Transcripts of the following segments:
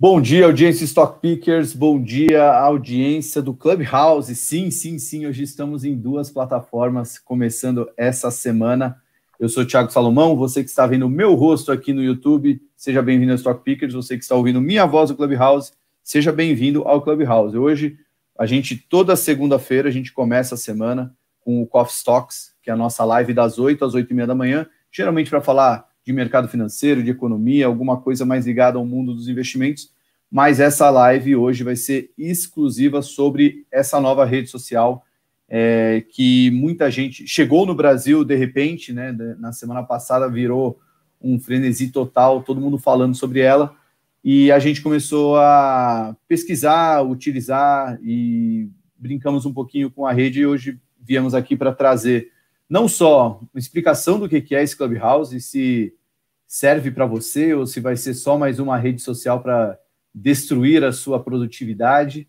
Bom dia, audiência Stock Pickers. Bom dia, audiência do Clubhouse. Sim, sim, sim, hoje estamos em duas plataformas começando essa semana. Eu sou o Thiago Salomão, você que está vendo o meu rosto aqui no YouTube, seja bem-vindo ao Stock Pickers. Você que está ouvindo minha voz no Clubhouse, seja bem-vindo ao Clubhouse. Hoje, a gente, toda segunda-feira, a gente começa a semana com o Coffee Stocks, que é a nossa live das 8 às 8 e meia da manhã, geralmente para falar de mercado financeiro, de economia, alguma coisa mais ligada ao mundo dos investimentos mas essa live hoje vai ser exclusiva sobre essa nova rede social é, que muita gente chegou no Brasil de repente, né? Na semana passada virou um frenesi total, todo mundo falando sobre ela e a gente começou a pesquisar, utilizar e brincamos um pouquinho com a rede e hoje viemos aqui para trazer não só uma explicação do que é esse Clubhouse, e se serve para você ou se vai ser só mais uma rede social para destruir a sua produtividade.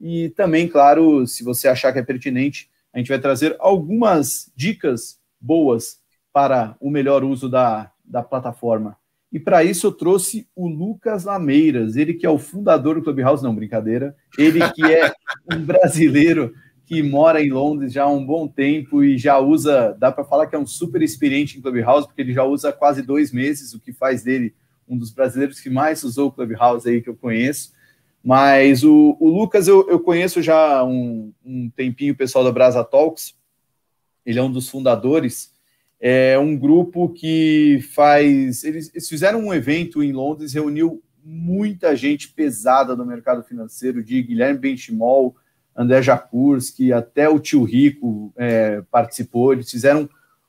E também, claro, se você achar que é pertinente, a gente vai trazer algumas dicas boas para o melhor uso da, da plataforma. E para isso eu trouxe o Lucas Lameiras, ele que é o fundador do Clubhouse, não, brincadeira, ele que é um brasileiro que mora em Londres já há um bom tempo e já usa, dá para falar que é um super experiente em Clubhouse, porque ele já usa quase dois meses, o que faz dele um dos brasileiros que mais usou o Clubhouse aí que eu conheço. Mas o, o Lucas eu, eu, conheço já um, um tempinho, o pessoal da Brasa Talks. Ele é um dos fundadores. É um grupo que faz. Eles, eles fizeram um evento em Londres, reuniu muita gente pesada do mercado financeiro, de Guilherme Benchimol, André Jacurski, até o Tio Rico é, participou. Eles fizeram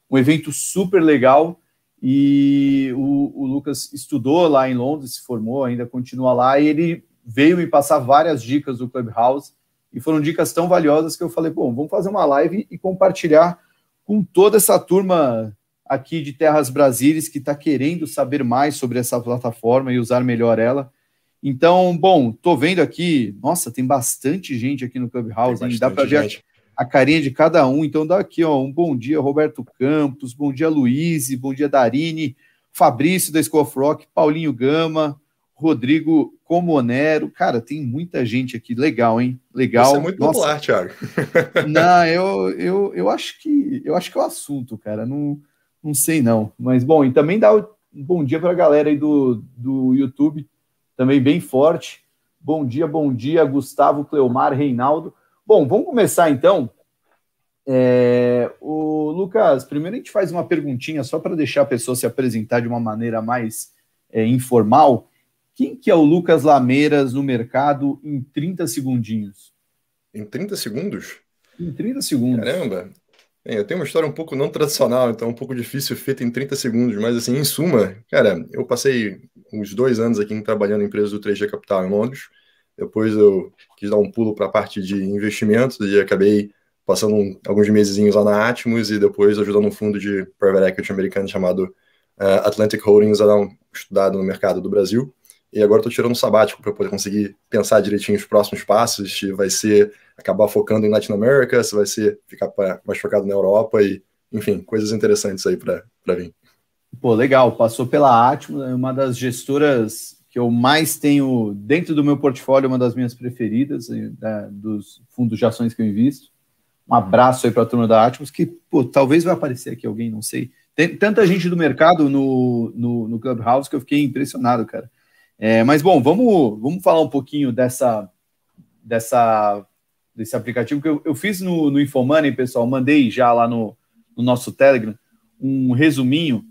um evento super legal e o, o Lucas estudou lá em Londres, se formou, ainda continua lá, e ele veio me passar várias dicas do Clubhouse, e foram dicas tão valiosas que eu falei, bom, vamos fazer uma live e compartilhar com toda essa turma aqui de Terras Brasílias que está querendo saber mais sobre essa plataforma e usar melhor ela. Então, bom, estou vendo aqui, nossa, tem bastante gente aqui no Clubhouse, tem hein? dá para ver a carinha de cada um. Então dá aqui, ó, um bom dia, Roberto Campos, bom dia, Luiz, bom dia, Darine, Fabrício da School of Rock, Paulinho Gama, Rodrigo Comonero. Cara, tem muita gente aqui. Legal, hein? Legal. Você é muito Nossa. popular, Thiago. não, eu, eu, eu acho que eu acho que é o assunto, cara. Não, não sei, não. Mas bom, e também dá um bom dia para a galera aí do, do YouTube, também bem forte. Bom dia, bom dia, Gustavo, Cleomar, Reinaldo. Bom, vamos começar então. É, o Lucas, primeiro a gente faz uma perguntinha só para deixar a pessoa se apresentar de uma maneira mais é, informal. Quem que é o Lucas Lameiras no mercado em 30 segundinhos? Em 30 segundos? Em 30 segundos. Caramba! É, eu tenho uma história um pouco não tradicional, então um pouco difícil feita em 30 segundos, mas assim, em suma, cara, eu passei uns dois anos aqui trabalhando em empresas do 3G Capital em Londres, depois eu quis dar um pulo para a parte de investimentos e acabei passando alguns meses lá na Atmos e depois ajudando um fundo de private equity americano chamado uh, Atlantic Holdings a dar um estudado no mercado do Brasil. E agora estou tirando um sabático para poder conseguir pensar direitinho os próximos passos, se vai ser acabar focando em Latin America, se vai ser ficar pra, mais focado na Europa e, enfim, coisas interessantes aí para vir. Pô, legal. Passou pela Atmos, é uma das gestoras que eu mais tenho dentro do meu portfólio, uma das minhas preferidas, eh, da, dos fundos de ações que eu invisto. Um uhum. abraço aí para a turma da Atmos, que pô, talvez vai aparecer aqui alguém, não sei. Tem tanta gente do mercado no, no, no Clubhouse que eu fiquei impressionado, cara. É, mas, bom, vamos, vamos falar um pouquinho dessa, dessa desse aplicativo que eu, eu fiz no, no Infomoney, pessoal. Mandei já lá no, no nosso Telegram um resuminho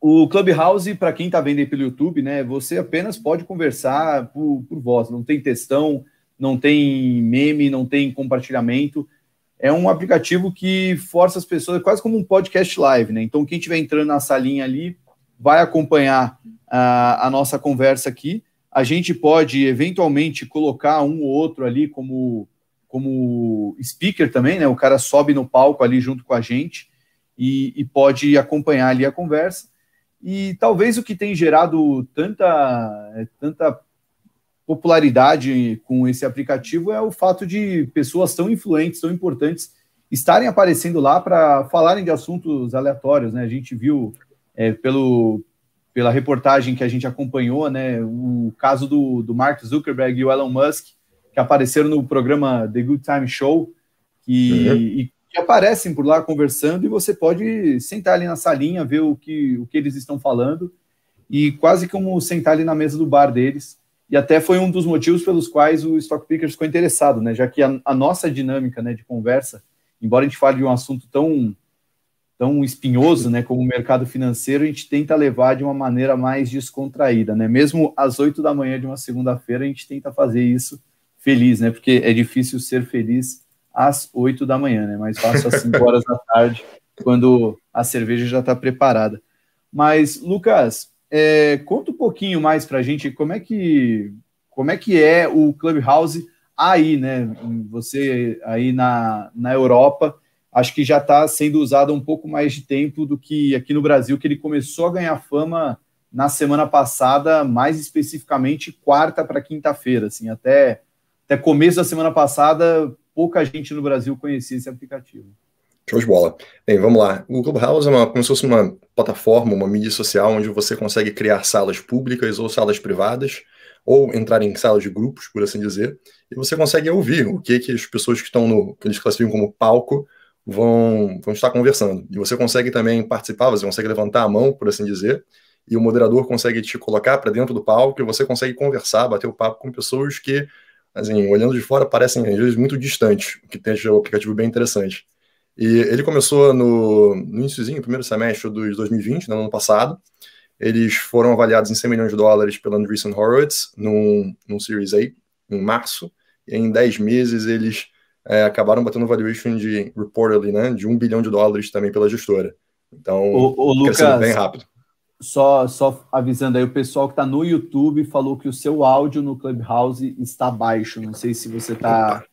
o Clubhouse, para quem está vendo aí pelo YouTube, né, você apenas pode conversar por, por voz, não tem textão, não tem meme, não tem compartilhamento. É um aplicativo que força as pessoas, é quase como um podcast live, né? Então, quem estiver entrando na salinha ali vai acompanhar a, a nossa conversa aqui. A gente pode eventualmente colocar um ou outro ali como, como speaker também, né? O cara sobe no palco ali junto com a gente e, e pode acompanhar ali a conversa. E talvez o que tem gerado tanta, é, tanta popularidade com esse aplicativo é o fato de pessoas tão influentes, tão importantes, estarem aparecendo lá para falarem de assuntos aleatórios. Né? A gente viu é, pelo, pela reportagem que a gente acompanhou né, o caso do, do Mark Zuckerberg e o Elon Musk, que apareceram no programa The Good Time Show, uhum. e que aparecem por lá conversando e você pode sentar ali na salinha, ver o que, o que eles estão falando e quase como sentar ali na mesa do bar deles. E até foi um dos motivos pelos quais o Stock Pickers ficou interessado, né? Já que a, a nossa dinâmica né, de conversa, embora a gente fale de um assunto tão, tão espinhoso né, como o mercado financeiro, a gente tenta levar de uma maneira mais descontraída, né? Mesmo às oito da manhã de uma segunda-feira, a gente tenta fazer isso feliz, né? Porque é difícil ser feliz às 8 da manhã, né? Mas faço às 5 horas da tarde, quando a cerveja já está preparada. Mas, Lucas, é, conta um pouquinho mais para a gente como é que como é que é o Clubhouse aí, né? Você aí na, na Europa, acho que já está sendo usado um pouco mais de tempo do que aqui no Brasil, que ele começou a ganhar fama na semana passada, mais especificamente quarta para quinta-feira, assim, até até começo da semana passada pouca gente no Brasil conhecia esse aplicativo. Show de bola. Bem, vamos lá. O Clubhouse é uma, como se fosse uma plataforma, uma mídia social, onde você consegue criar salas públicas ou salas privadas, ou entrar em salas de grupos, por assim dizer, e você consegue ouvir o que, que as pessoas que estão no, que eles classificam como palco, vão, vão estar conversando. E você consegue também participar, você consegue levantar a mão, por assim dizer, e o moderador consegue te colocar para dentro do palco e você consegue conversar, bater o papo com pessoas que assim, olhando de fora, parecem vezes muito distantes, o que tem um aplicativo bem interessante. E ele começou no, no iníciozinho, primeiro semestre de 2020, no ano passado. Eles foram avaliados em 100 milhões de dólares pela Andreessen Horowitz, num, num Series A, em março. E em 10 meses, eles é, acabaram batendo valuation de, reportedly, né, de 1 bilhão de dólares também pela gestora. Então, o, o Lucas, bem rápido só, só avisando aí, o pessoal que está no YouTube falou que o seu áudio no Clubhouse está baixo. Não sei se você está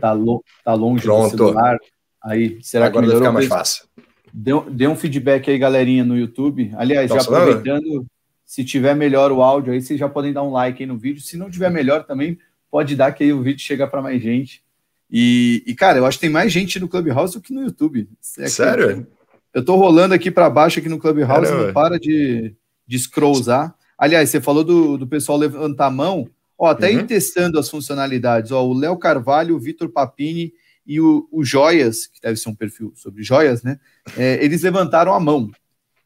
tá, lo, tá longe Pronto. do celular. Aí, será Agora que vai ficar mais fácil. Dê, dê um feedback aí, galerinha, no YouTube. Aliás, Nossa, tá já aproveitando, não. se tiver melhor o áudio aí, vocês já podem dar um like aí no vídeo. Se não tiver melhor também, pode dar que aí o vídeo chega para mais gente. E, e, cara, eu acho que tem mais gente no Clubhouse do que no YouTube. É Sério? Que... É eu tô rolando aqui para baixo aqui no Clubhouse, não para de, de scrollzar. Aliás, você falou do, do pessoal levantar a mão. Ó, até uhum. ir testando as funcionalidades. Ó, o Léo Carvalho, o Vitor Papini e o, o, Joias, que deve ser um perfil sobre joias, né? É, eles levantaram a mão.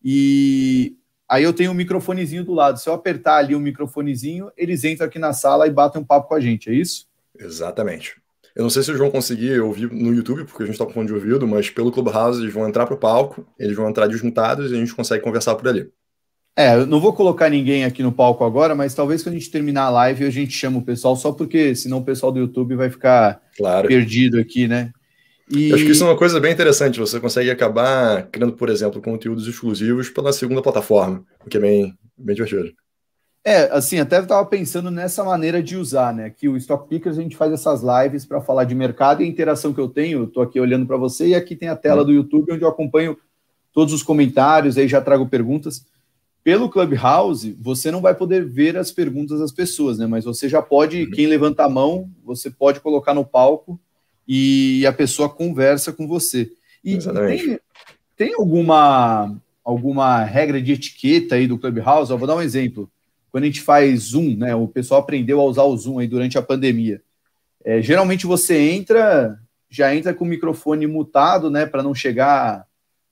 E aí eu tenho um microfonezinho do lado. Se eu apertar ali o um microfonezinho, eles entram aqui na sala e batem um papo com a gente, é isso? Exatamente. Eu não sei se eles vão conseguir ouvir no YouTube, porque a gente tá com fone de ouvido, mas pelo Clubhouse eles vão entrar pro palco, eles vão entrar desmutados e a gente consegue conversar por ali. É, eu não vou colocar ninguém aqui no palco agora, mas talvez quando a gente terminar a live a gente chama o pessoal, só porque senão o pessoal do YouTube vai ficar claro. perdido aqui, né? E... Acho que isso é uma coisa bem interessante. Você consegue acabar criando, por exemplo, conteúdos exclusivos pela segunda plataforma, o que é bem, bem divertido. É, assim, até estava pensando nessa maneira de usar, né? Que o Stock Pickers a gente faz essas lives para falar de mercado e a interação que eu tenho, estou aqui olhando para você e aqui tem a tela hum. do YouTube onde eu acompanho todos os comentários, aí já trago perguntas. Pelo Clubhouse, você não vai poder ver as perguntas das pessoas, né? Mas você já pode, uhum. quem levanta a mão, você pode colocar no palco e a pessoa conversa com você. E Exatamente. tem, tem alguma, alguma regra de etiqueta aí do Clubhouse? Eu vou dar um exemplo quando a gente faz Zoom, né? O pessoal aprendeu a usar o Zoom aí durante a pandemia. É, geralmente você entra, já entra com o microfone mutado, né? Para não chegar,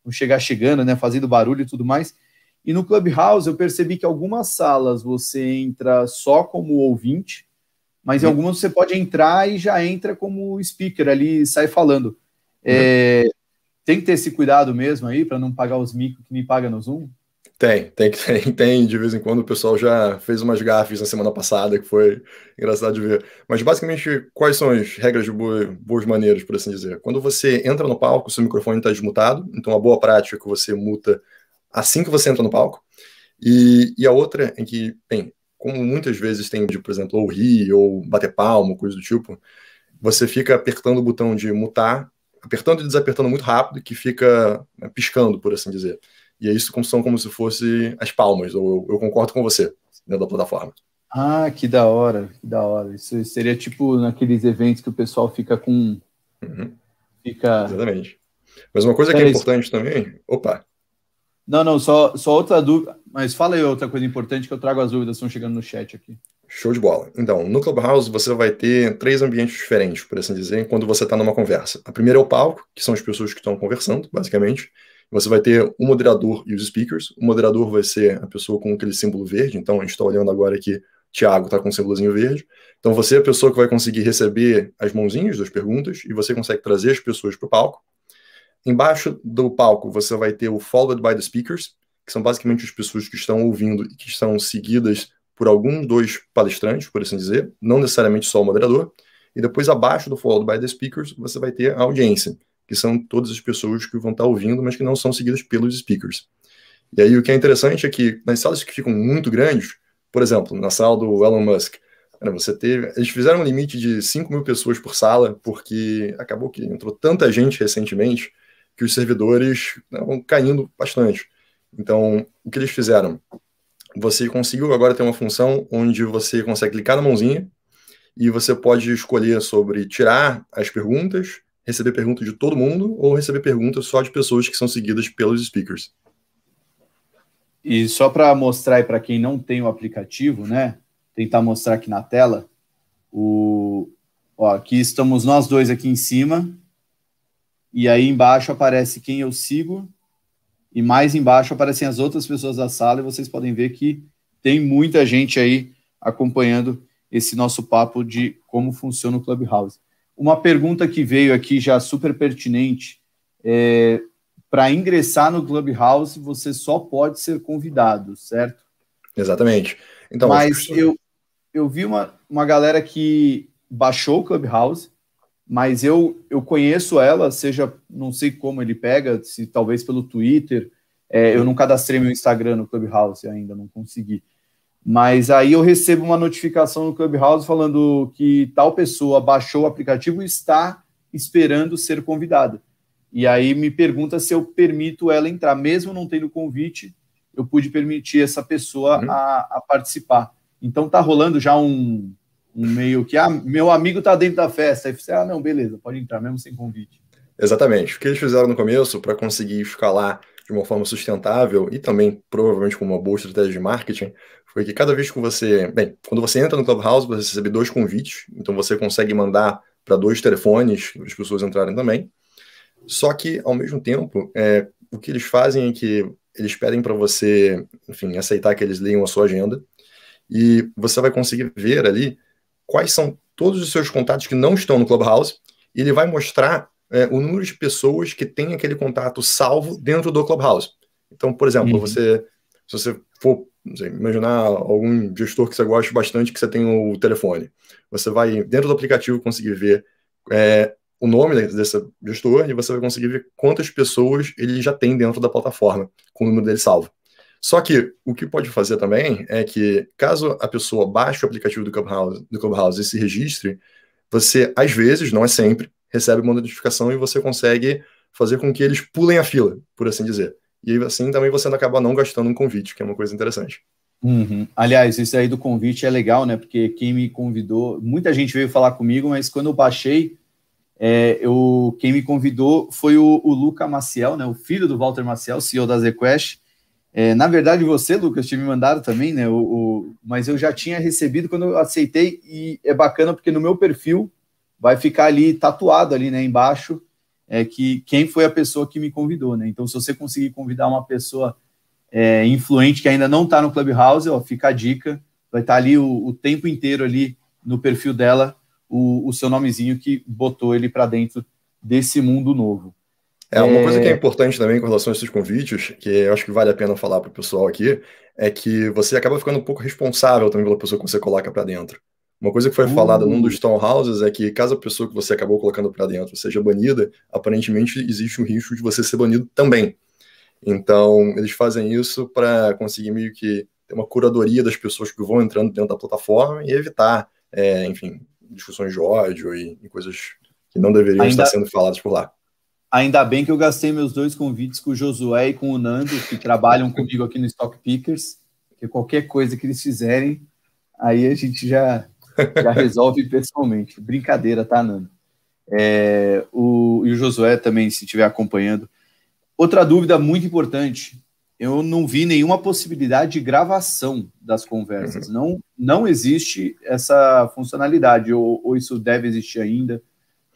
não chegar chegando, né? Fazendo barulho e tudo mais. E no Clubhouse eu percebi que algumas salas você entra só como ouvinte, mas em uhum. algumas você pode entrar e já entra como speaker ali, sai falando. É, uhum. tem que ter esse cuidado mesmo aí para não pagar os micos que me paga no Zoom. Tem, tem, tem, tem. De vez em quando o pessoal já fez umas gafes na semana passada, que foi engraçado de ver. Mas basicamente, quais são as regras de boas, boas maneiras, por assim dizer? Quando você entra no palco, seu microfone está desmutado, então a boa prática é que você muta assim que você entra no palco. E, e a outra é que, bem, como muitas vezes tem de, tipo, por exemplo, ou rir, ou bater palma, coisa do tipo, você fica apertando o botão de mutar, apertando e desapertando muito rápido, que fica né, piscando, por assim dizer e aí isso são como se fosse as palmas, ou eu, eu concordo com você, dentro da plataforma. Ah, que da hora, que da hora. Isso seria tipo naqueles eventos que o pessoal fica com. Uhum. Fica. Exatamente. Mas uma coisa que é, é importante isso. também. Opa! Não, não, só, só outra dúvida. Mas fala aí outra coisa importante que eu trago as dúvidas, estão chegando no chat aqui. Show de bola. Então, no Clubhouse você vai ter três ambientes diferentes, por assim dizer, quando você está numa conversa. A primeira é o palco, que são as pessoas que estão conversando, basicamente. Você vai ter um moderador e os speakers. O moderador vai ser a pessoa com aquele símbolo verde. Então, a gente está olhando agora aqui, Tiago está com o símbolozinho verde. Então, você é a pessoa que vai conseguir receber as mãozinhas das perguntas e você consegue trazer as pessoas para o palco. Embaixo do palco, você vai ter o Followed by the Speakers, que são basicamente as pessoas que estão ouvindo e que estão seguidas por algum dois palestrantes, por assim dizer, não necessariamente só o moderador. E depois, abaixo do Followed by the Speakers, você vai ter a audiência, que são todas as pessoas que vão estar tá ouvindo, mas que não são seguidas pelos speakers. E aí o que é interessante é que nas salas que ficam muito grandes, por exemplo, na sala do Elon Musk, você teve, eles fizeram um limite de 5 mil pessoas por sala, porque acabou que entrou tanta gente recentemente que os servidores estavam né, caindo bastante. Então, o que eles fizeram? Você conseguiu agora ter uma função onde você consegue clicar na mãozinha e você pode escolher sobre tirar as perguntas, receber perguntas de todo mundo ou receber perguntas só de pessoas que são seguidas pelos speakers. E só para mostrar aí para quem não tem o aplicativo, né? Tentar mostrar aqui na tela. O, ó, aqui estamos nós dois aqui em cima. E aí embaixo aparece quem eu sigo. E mais embaixo aparecem as outras pessoas da sala. E vocês podem ver que tem muita gente aí acompanhando esse nosso papo de como funciona o Clubhouse. Uma pergunta que veio aqui já super pertinente. É, para ingressar no Clubhouse, você só pode ser convidado, certo? Exatamente. Então, mas eu, eu vi uma, uma galera que baixou o Clubhouse, mas eu, eu conheço ela, seja, não sei como ele pega, se talvez pelo Twitter. É, eu não cadastrei meu Instagram no Clubhouse ainda, não consegui. Mas aí eu recebo uma notificação no Clubhouse falando que tal pessoa baixou o aplicativo e está esperando ser convidada. E aí me pergunta se eu permito ela entrar, mesmo não tendo convite, eu pude permitir essa pessoa uhum. a, a, participar. Então tá rolando já um, um meio que, ah, meu amigo está dentro da festa. Aí você, ah, não, beleza, pode entrar mesmo sem convite. Exatamente. O que eles fizeram no começo para conseguir ficar lá de uma forma sustentável e também provavelmente com uma boa estratégia de marketing, foi que cada vez que você, bem, quando você entra no Clubhouse, você recebe dois convites, então você consegue mandar para dois telefones as pessoas entrarem também. Só que ao mesmo tempo, é, o que eles fazem é que eles pedem para você, enfim, aceitar que eles leiam a sua agenda e você vai conseguir ver ali quais são todos os seus contatos que não estão no Clubhouse e ele vai mostrar é, o número de pessoas que tem aquele contato salvo dentro do Clubhouse. Então, por exemplo, uhum. você, se você for sei, imaginar algum gestor que você gosta bastante, que você tem o telefone, você vai dentro do aplicativo conseguir ver é, o nome desse gestor e você vai conseguir ver quantas pessoas ele já tem dentro da plataforma, com o número dele salvo. Só que o que pode fazer também é que, caso a pessoa baixe o aplicativo do Clubhouse, do Clubhouse e se registre, você, às vezes, não é sempre, recebe uma notificação e você consegue fazer com que eles pulem a fila, por assim dizer. E assim também você não acaba não gastando um convite, que é uma coisa interessante. Uhum. Aliás, isso aí do convite é legal, né? Porque quem me convidou, muita gente veio falar comigo, mas quando eu baixei, é, eu, quem me convidou foi o, o, Luca Maciel, né? O filho do Walter Maciel, CEO da ZQuest. É, na verdade, você, Lucas, tinha me mandado também, né? O, o, mas eu já tinha recebido quando eu aceitei, e é bacana porque no meu perfil vai ficar ali tatuado ali, né, embaixo, é que quem foi a pessoa que me convidou, né? Então, se você conseguir convidar uma pessoa é, influente que ainda não está no Clubhouse, ó, fica a dica, vai estar tá ali o, o, tempo inteiro ali no perfil dela o, o seu nomezinho que botou ele para dentro desse mundo novo. É, uma coisa que é, é importante também com relação a esses convites, que eu acho que vale a pena falar para o pessoal aqui, é que você acaba ficando um pouco responsável também pela pessoa que você coloca para dentro. Uma coisa que foi uhum. falada num dos hum. townhouses é que caso a pessoa que você acabou colocando para dentro seja banida, aparentemente existe um risco de você ser banido também. Então, eles fazem isso para conseguir meio que ter uma curadoria das pessoas que vão entrando dentro da plataforma e evitar, é, enfim, discussões de ódio e, e coisas que não deveriam Ainda... estar sendo faladas por lá. Ainda bem que eu gastei meus dois convites com o Josué e com o Nando, que trabalham comigo aqui no Stock Pickers, que qualquer coisa que eles fizerem, aí a gente já já resolve pessoalmente. Brincadeira, tá, Nando? É, o, e o Josué também, se estiver acompanhando. Outra dúvida muito importante: eu não vi nenhuma possibilidade de gravação das conversas. Uhum. Não, não existe essa funcionalidade, ou, ou, isso deve existir ainda.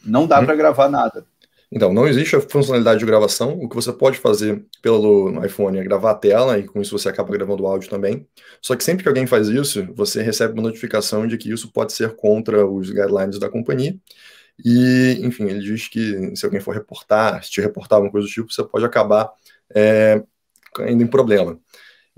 Não dá uhum. para gravar nada. Então, não existe a funcionalidade de gravação. O que você pode fazer pelo iPhone é gravar a tela, e com isso você acaba gravando o áudio também. Só que sempre que alguém faz isso, você recebe uma notificação de que isso pode ser contra os guidelines da companhia. E, enfim, ele diz que se alguém for reportar, se te reportar alguma coisa do tipo, você pode acabar é, indo em problema.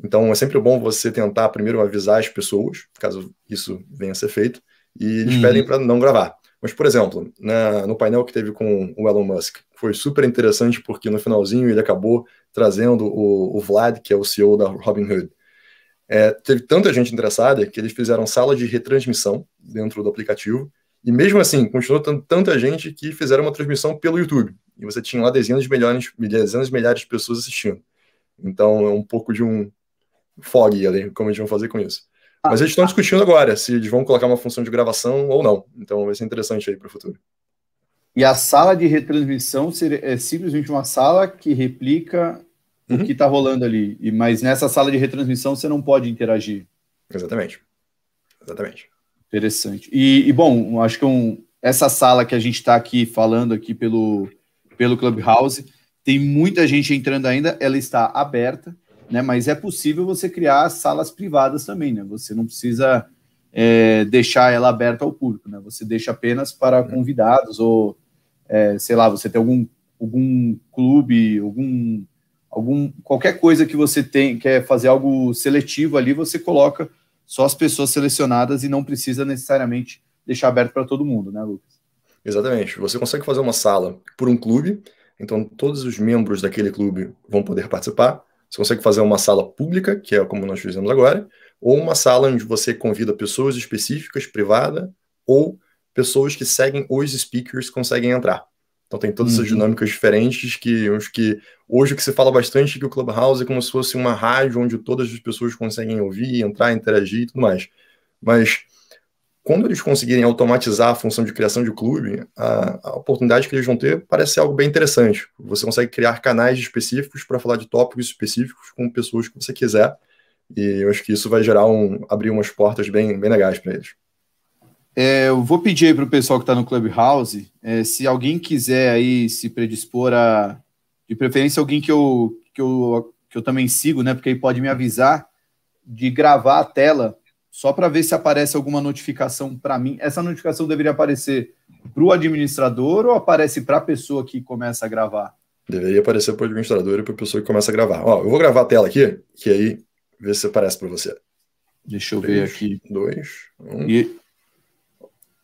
Então, é sempre bom você tentar primeiro avisar as pessoas, caso isso venha a ser feito, e eles uhum. pedem para não gravar. Mas, por exemplo, na, no painel que teve com o Elon Musk, foi super interessante porque no finalzinho ele acabou trazendo o, o Vlad, que é o CEO da Robinhood. É, teve tanta gente interessada que eles fizeram sala de retransmissão dentro do aplicativo, e mesmo assim, continuou tendo tanta gente que fizeram uma transmissão pelo YouTube. E você tinha lá dezenas de milhões, dezenas de milhares de pessoas assistindo. Então é um pouco de um fog ali, como eles vão fazer com isso. Tá, mas eles estão tá. discutindo agora se eles vão colocar uma função de gravação ou não. Então vai ser interessante aí para o futuro. E a sala de retransmissão é simplesmente uma sala que replica uhum. o que está rolando ali. mas nessa sala de retransmissão você não pode interagir. Exatamente. Exatamente. Interessante. E, e bom, acho que é um, essa sala que a gente está aqui falando aqui pelo, pelo Clubhouse, tem muita gente entrando ainda, ela está aberta né? Mas é possível você criar salas privadas também, né? Você não precisa é, deixar ela aberta ao público, né? Você deixa apenas para uhum. convidados ou é, sei lá, você tem algum algum clube, algum algum qualquer coisa que você tem quer fazer algo seletivo ali, você coloca só as pessoas selecionadas e não precisa necessariamente deixar aberto para todo mundo, né, Lucas? Exatamente. Você consegue fazer uma sala por um clube, então todos os membros daquele clube vão poder participar. Você consegue fazer uma sala pública, que é como nós fizemos agora, ou uma sala onde você convida pessoas específicas, privada, ou pessoas que seguem os speakers conseguem entrar. Então tem todas essas uhum. dinâmicas diferentes que, acho que hoje o que se fala bastante é que o Clubhouse é como se fosse uma rádio onde todas as pessoas conseguem ouvir, entrar, interagir e tudo mais. Mas quando eles conseguirem automatizar a função de criação de clube, a, a, oportunidade que eles vão ter parece ser algo bem interessante. Você consegue criar canais específicos para falar de tópicos específicos com pessoas que você quiser. E eu acho que isso vai gerar um. abrir umas portas bem, bem legais para eles. É, eu vou pedir para o pessoal que está no Clubhouse, é, se alguém quiser aí se predispor a. De preferência, alguém que eu, que eu, que eu também sigo, né? Porque aí pode me avisar de gravar a tela só para ver se aparece alguma notificação para mim. Essa notificação deveria aparecer para o administrador ou aparece para a pessoa que começa a gravar? Deveria aparecer para o administrador e para a pessoa que começa a gravar. Ó, eu vou gravar a tela aqui, que aí vê se aparece para você. Deixa eu Três, ver aqui. Dois, um. E...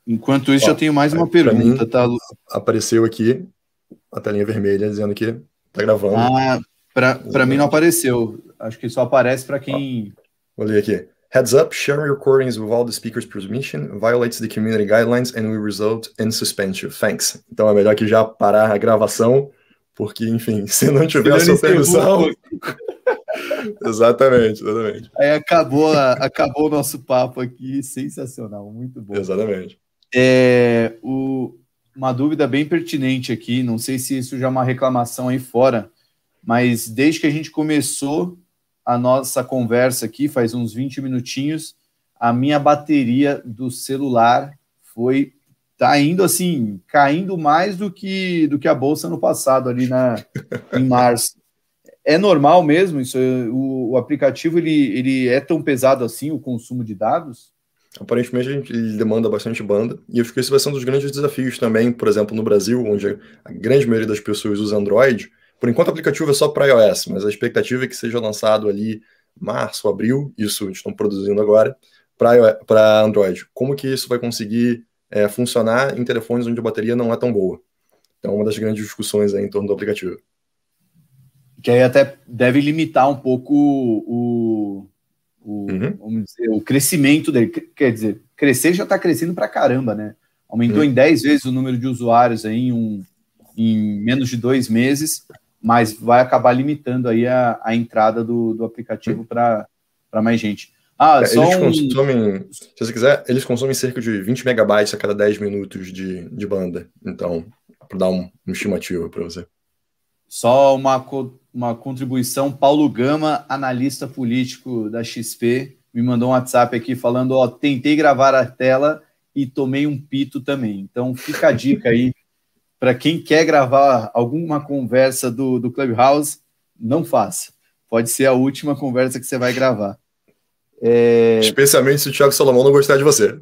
Enquanto isso, Ó, tenho mais uma pergunta, mim, tá, Lu... Apareceu aqui a telinha vermelha dizendo que tá gravando. Ah, para mim não apareceu. Acho que só aparece para quem. Ó, vou ler aqui. Heads up, sharing recordings without the speaker's permission violates the community guidelines and will result in suspension. Thanks. Então é melhor que já parar a gravação, porque, enfim, se não tiver se a sua permissão. exatamente, exatamente. Aí acabou, acabou o nosso papo aqui, sensacional, muito bom. Exatamente. É, o, uma dúvida bem pertinente aqui, não sei se isso já é uma reclamação aí fora, mas desde que a gente começou a nossa conversa aqui, faz uns 20 minutinhos, a minha bateria do celular foi tá indo assim, caindo mais do que do que a bolsa no passado ali na em março. É normal mesmo isso? O, o aplicativo ele, ele é tão pesado assim o consumo de dados? Aparentemente gente, ele demanda bastante banda e eu acho que esse vai ser um dos grandes desafios também, por exemplo, no Brasil, onde a grande maioria das pessoas usa Android, por enquanto, o aplicativo é só para iOS, mas a expectativa é que seja lançado ali março, abril, isso estão produzindo agora, para Android. Como que isso vai conseguir é, funcionar em telefones onde a bateria não é tão boa? Então, é uma das grandes discussões aí em torno do aplicativo. Que aí até deve limitar um pouco o, o, uhum. dizer, o crescimento dele. Quer dizer, crescer já está crescendo para caramba, né? Aumentou uhum. em 10 vezes o número de usuários aí em, um, em menos de dois meses mas vai acabar limitando aí a, a entrada do, do aplicativo hum. para mais gente. Ah, é, eles um... consomem, se você quiser, eles consomem cerca de 20 megabytes a cada 10 minutos de, de banda. Então, para dar um, um estimativo para você. Só uma, co uma contribuição, Paulo Gama, analista político da XP, me mandou um WhatsApp aqui falando, ó, tentei gravar a tela e tomei um pito também. Então, fica a dica aí para quem quer gravar alguma conversa do, do Clubhouse, não faça. Pode ser a última conversa que você vai gravar. É... Especialmente se o Thiago Salomão não gostar de você.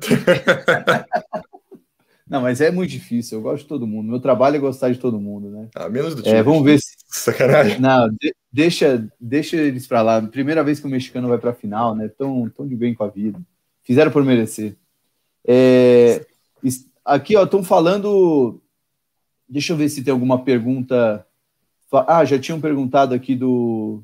não, mas é muito difícil. Eu gosto de todo mundo. Meu trabalho é gostar de todo mundo, né? Ah, menos do é, Thiago. É, vamos ver se. Sacanagem. Não, de deixa, deixa eles para lá. Primeira vez que o mexicano vai para a final, né? Tão, tão de bem com a vida. Fizeram por merecer. É... Aqui, ó, estão falando Deixa eu ver se tem alguma pergunta. Ah, já tinham perguntado aqui do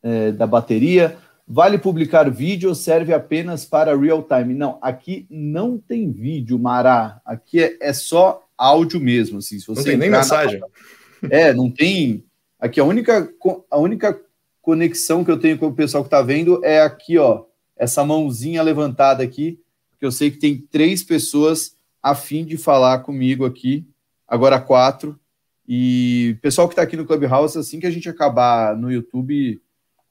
é, da bateria. Vale publicar vídeo ou serve apenas para real time? Não, aqui não tem vídeo, Mará. Aqui é, é só áudio mesmo. Assim, se você não tem nem mensagem. Na... É, não tem. Aqui a única, a única conexão que eu tenho com o pessoal que está vendo é aqui, ó. Essa mãozinha levantada aqui, porque eu sei que tem três pessoas a fim de falar comigo aqui agora quatro. E pessoal que está aqui no Clubhouse, assim que a gente acabar no YouTube,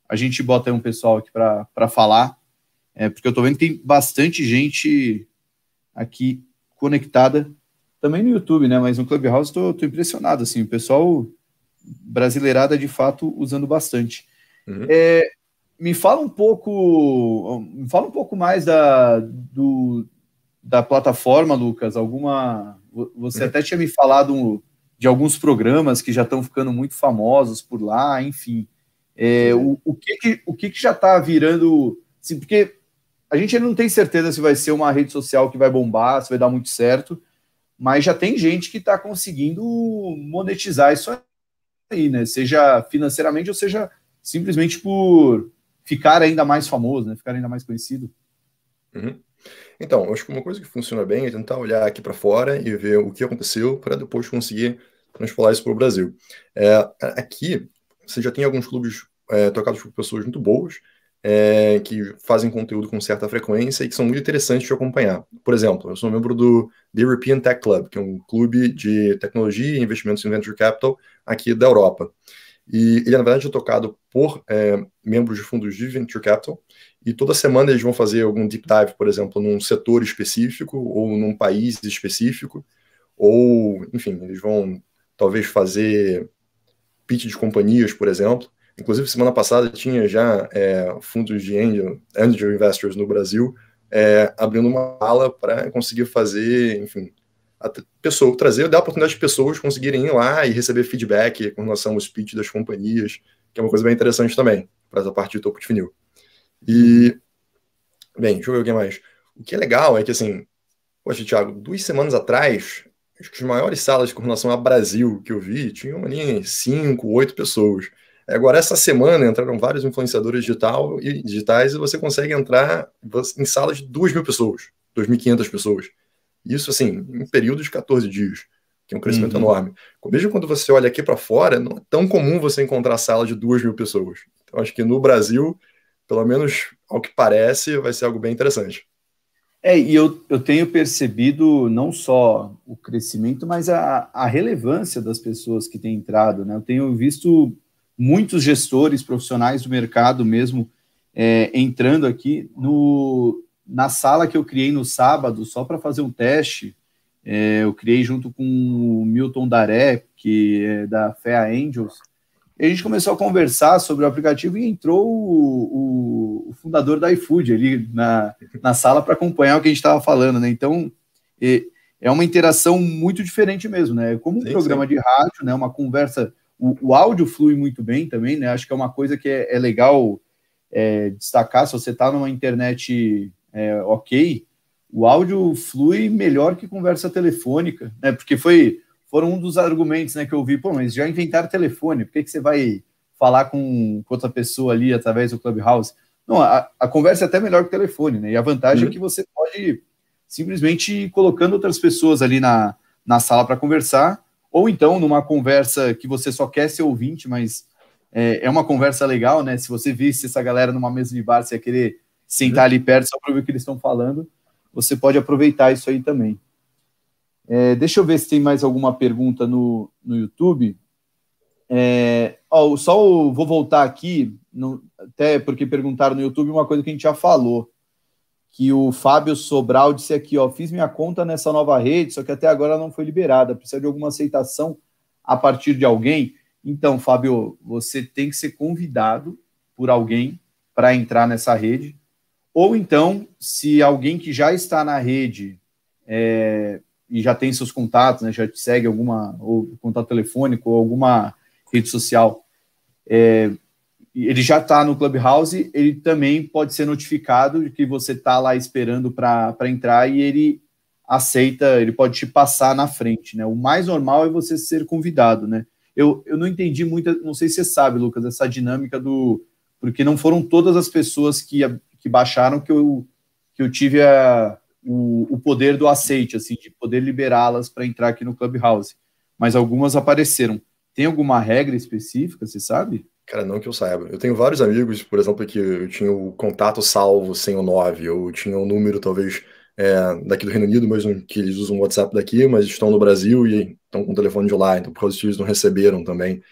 a gente bota aí um pessoal aqui para falar. É, porque eu estou vendo que tem bastante gente aqui conectada, também no YouTube, né? Mas no Clubhouse estou impressionado, assim, o pessoal brasileirada de fato usando bastante. Uhum. É, me fala um pouco, me fala um pouco mais da, do, da plataforma, Lucas, alguma você uhum. até tinha me falado de alguns programas que já estão ficando muito famosos por lá, enfim. É, o, o, que, que o que, que já está virando. Assim, porque a gente ainda não tem certeza se vai ser uma rede social que vai bombar, se vai dar muito certo, mas já tem gente que está conseguindo monetizar isso aí, né? Seja financeiramente ou seja simplesmente por ficar ainda mais famoso, né? Ficar ainda mais conhecido. Uhum. Então, acho que uma coisa que funciona bem é tentar olhar aqui para fora e ver o que aconteceu para depois conseguir transpolar isso para o Brasil. É, aqui, você já tem alguns clubes é, tocados por pessoas muito boas, é, que fazem conteúdo com certa frequência e que são muito interessantes de acompanhar. Por exemplo, eu sou membro do The European Tech Club, que é um clube de tecnologia e investimentos em venture capital aqui da Europa. E ele, na verdade, é tocado por é, membros de fundos de venture capital. E toda semana eles vão fazer algum deep dive, por exemplo, num setor específico ou num país específico. Ou, enfim, eles vão talvez fazer pitch de companhias, por exemplo. Inclusive, semana passada tinha já é, fundos de angel, angel investors no Brasil é, abrindo uma ala para conseguir fazer, enfim, a pessoa, trazer, dar a oportunidade de pessoas conseguirem ir lá e receber feedback com relação ao speech das companhias, que é uma coisa bem interessante também, para essa parte de topo de funil. E, bem, deixa eu ver o que mais. O que é legal é que, assim, poxa, Thiago, duas semanas atrás, acho que as maiores salas com relação a Brasil que eu vi tinham ali cinco, oito pessoas. Agora, essa semana entraram vários influenciadores digital e digitais e você consegue entrar em salas de 2 mil pessoas, 2.500 pessoas. Isso, assim, em um período de 14 dias, que é um crescimento uhum. enorme. Mesmo quando você olha aqui para fora, não é tão comum você encontrar sala de duas mil pessoas. Então, acho que no Brasil, pelo menos ao que parece, vai ser algo bem interessante. É, e eu, eu tenho percebido não só o crescimento, mas a, a relevância das pessoas que têm entrado. Né? Eu tenho visto muitos gestores profissionais do mercado mesmo é, entrando aqui no, na sala que eu criei no sábado, só para fazer um teste, é, eu criei junto com o Milton Daré, que é da Fea Angels, e a gente começou a conversar sobre o aplicativo e entrou o, o, o fundador da iFood ali na, na sala para acompanhar o que a gente estava falando, né? Então, é, é uma interação muito diferente mesmo, né? É como um sim, programa sim. de rádio, né? Uma conversa, o, o, áudio flui muito bem também, né? Acho que é uma coisa que é, é legal é, destacar se você está numa internet é, ok, o áudio flui melhor que conversa telefônica, né? Porque foi foram um dos argumentos né, que eu ouvi, pô, mas já inventaram telefone, por que, que você vai falar com, com outra pessoa ali através do Clubhouse? Não, a, a conversa é até melhor que o telefone, né? E a vantagem é uhum. é que você pode simplesmente colocando outras pessoas ali na, na sala para conversar, ou então numa conversa que você só quer ser ouvinte, mas é, é uma conversa legal, né? Se você visse essa galera numa mesa de bar, você ia querer sentar uhum. ali perto só para ver o que eles estão falando, você pode aproveitar isso aí também. É, deixa eu ver se tem mais alguma pergunta no, no YouTube. É, ó, só vou voltar aqui, no, até porque perguntaram no YouTube uma coisa que a gente já falou, que o Fábio Sobral disse aqui, ó, fiz minha conta nessa nova rede, só que até agora não foi liberada, precisa de alguma aceitação a partir de alguém. Então, Fábio, você tem que ser convidado por alguém para entrar nessa rede, ou então, se alguém que já está na rede é, e já tem seus contatos, né, já te segue alguma, ou contato telefônico, ou alguma rede social, é, ele já está no Clubhouse, ele também pode ser notificado de que você está lá esperando para entrar e ele aceita, ele pode te passar na frente, né? O mais normal é você ser convidado, né? Eu, eu não entendi muito, não sei se você sabe, Lucas, essa dinâmica do. Porque não foram todas as pessoas que, que baixaram que eu, que eu tive a, o, o poder do aceite, assim, de poder liberá-las para entrar aqui no Clubhouse. Mas algumas apareceram. Tem alguma regra específica, você sabe? Cara, não que eu saiba. Eu tenho vários amigos, por exemplo, que eu tinha o contato salvo sem o 9, ou tinha o um número, talvez, é, daqui do Reino Unido, mas que eles usam o WhatsApp daqui, mas estão no Brasil e estão com o telefone de lá, então por causa disso eles não receberam também.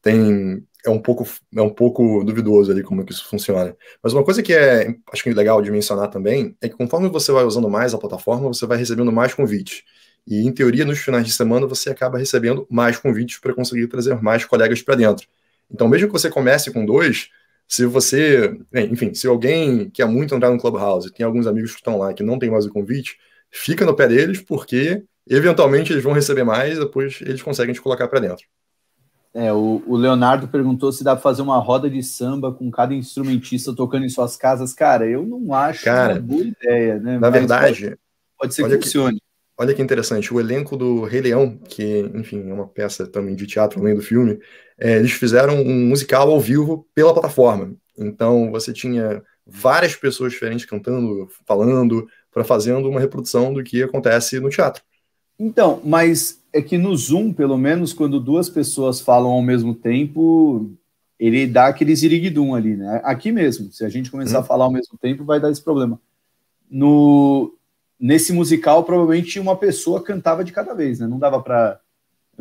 Tem é um pouco é um pouco duvidoso ali como que isso funciona. Mas uma coisa que é acho que é legal de mencionar também é que conforme você vai usando mais a plataforma, você vai recebendo mais convites. E em teoria, nos finais de semana você acaba recebendo mais convites para conseguir trazer mais colegas para dentro. Então, mesmo que você comece com dois, se você, enfim, se alguém quer muito entrar no Clubhouse, tem alguns amigos que estão lá que não tem mais o convite, fica no pé deles porque eventualmente eles vão receber mais, depois eles conseguem te colocar para dentro. É, o, o, Leonardo perguntou se dá pra fazer uma roda de samba com cada instrumentista tocando em suas casas. Cara, eu não acho Cara, uma boa ideia, né? Na Mas verdade, pode, pode ser que funcione. Que, olha que interessante, o elenco do Rei Leão, que, enfim, é uma peça também de teatro além do filme, é, eles fizeram um musical ao vivo pela plataforma. Então você tinha várias pessoas diferentes cantando, falando, para fazendo uma reprodução do que acontece no teatro. Então, mas é que no Zoom, pelo menos, quando duas pessoas falam ao mesmo tempo, ele dá aquele ziriguidum ali, né? Aqui mesmo, se a gente começar hum. a uhum. falar ao mesmo tempo, vai dar esse problema. No, nesse musical, provavelmente uma pessoa cantava de cada vez, né? Não dava para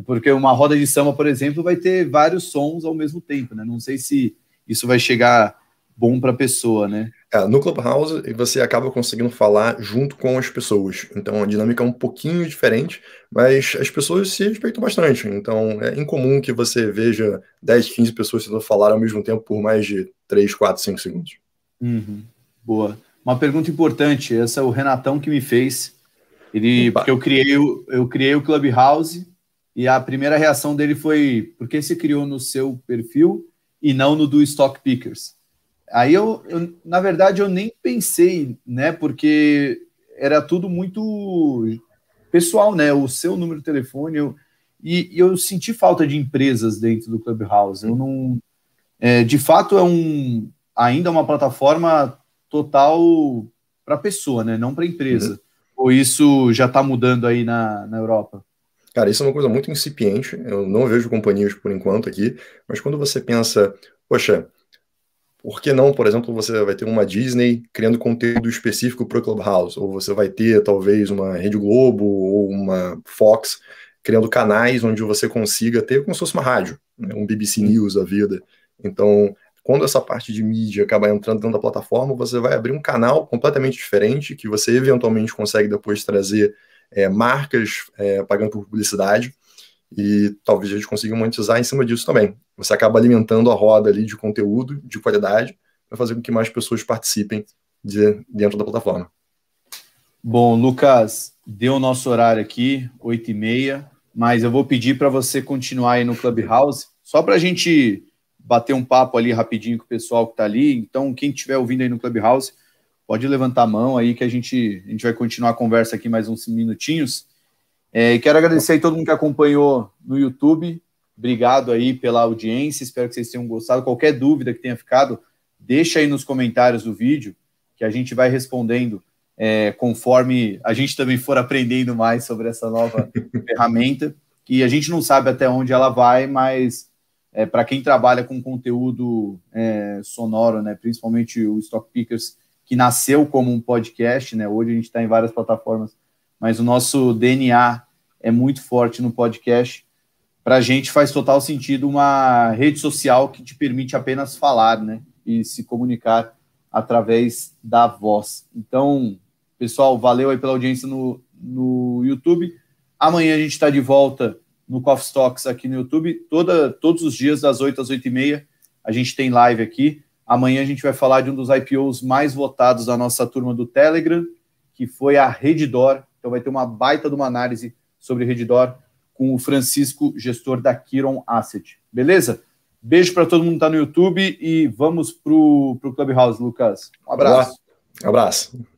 porque uma roda de samba, por exemplo, vai ter vários sons ao mesmo tempo, né? Não sei se isso vai chegar bom para a pessoa, né? É, no Clubhouse você acaba conseguindo falar junto com as pessoas. Então a dinâmica é um pouquinho diferente, mas as pessoas se respeitam bastante. Então é incomum que você veja 10, 15 pessoas tentando falar ao mesmo tempo por mais de 3, 4, 5 segundos. Uhum. Boa. Uma pergunta importante, essa é o Renatão que me fez. Ele, porque eu criei, o, eu criei o Clubhouse e a primeira reação dele foi: por que você criou no seu perfil e não no do Stock Pickers? Aí eu, eu, na verdade, eu nem pensei, né? Porque era tudo muito pessoal, né? O seu número de telefone. Eu, e, e eu senti falta de empresas dentro do Clubhouse. Eu não. É, de fato, é um. Ainda uma plataforma total para pessoa, né? Não para empresa. Uhum. Ou isso já está mudando aí na, na Europa? Cara, isso é uma coisa muito incipiente. Eu não vejo companhias por enquanto aqui, mas quando você pensa, poxa, por que não, por exemplo, você vai ter uma Disney criando conteúdo específico para o Clubhouse? Ou você vai ter, talvez, uma Rede Globo ou uma Fox criando canais onde você consiga ter como se fosse uma rádio, né? um BBC News da vida. Então, quando essa parte de mídia acaba entrando dentro da plataforma, você vai abrir um canal completamente diferente, que você eventualmente consegue depois trazer é, marcas é, pagando por publicidade e talvez a gente consiga monetizar em cima disso também. Você acaba alimentando a roda ali de conteúdo de qualidade para fazer com que mais pessoas participem de, dentro da plataforma. Bom, Lucas, deu o nosso horário aqui, 8 e meia, mas eu vou pedir para você continuar aí no Clubhouse, só para a gente bater um papo ali rapidinho com o pessoal que está ali. Então, quem estiver ouvindo aí no Clubhouse, pode levantar a mão aí que a gente, a gente vai continuar a conversa aqui mais uns minutinhos. É, quero agradecer a todo mundo que acompanhou no YouTube. Obrigado aí pela audiência. Espero que vocês tenham gostado. Qualquer dúvida que tenha ficado, deixa aí nos comentários do vídeo, que a gente vai respondendo é, conforme a gente também for aprendendo mais sobre essa nova ferramenta. Que a gente não sabe até onde ela vai, mas é, para quem trabalha com conteúdo é, sonoro, né, principalmente o Stock Pickers, que nasceu como um podcast, né, hoje a gente está em várias plataformas mas o nosso DNA é muito forte no podcast. Para a gente faz total sentido uma rede social que te permite apenas falar, né? E se comunicar através da voz. Então, pessoal, valeu aí pela audiência no, no YouTube. Amanhã a gente está de volta no Coffee Talks aqui no YouTube. Toda, todos os dias, das 8 às 8 e meia, a gente tem live aqui. Amanhã a gente vai falar de um dos IPOs mais votados da nossa turma do Telegram, que foi a Redditor, então vai ter uma baita de uma análise sobre Redditor com o Francisco, gestor da Kiron Asset. Beleza? Beijo para todo mundo que está no YouTube e vamos para o Clubhouse, Lucas. Um abraço. Um abraço.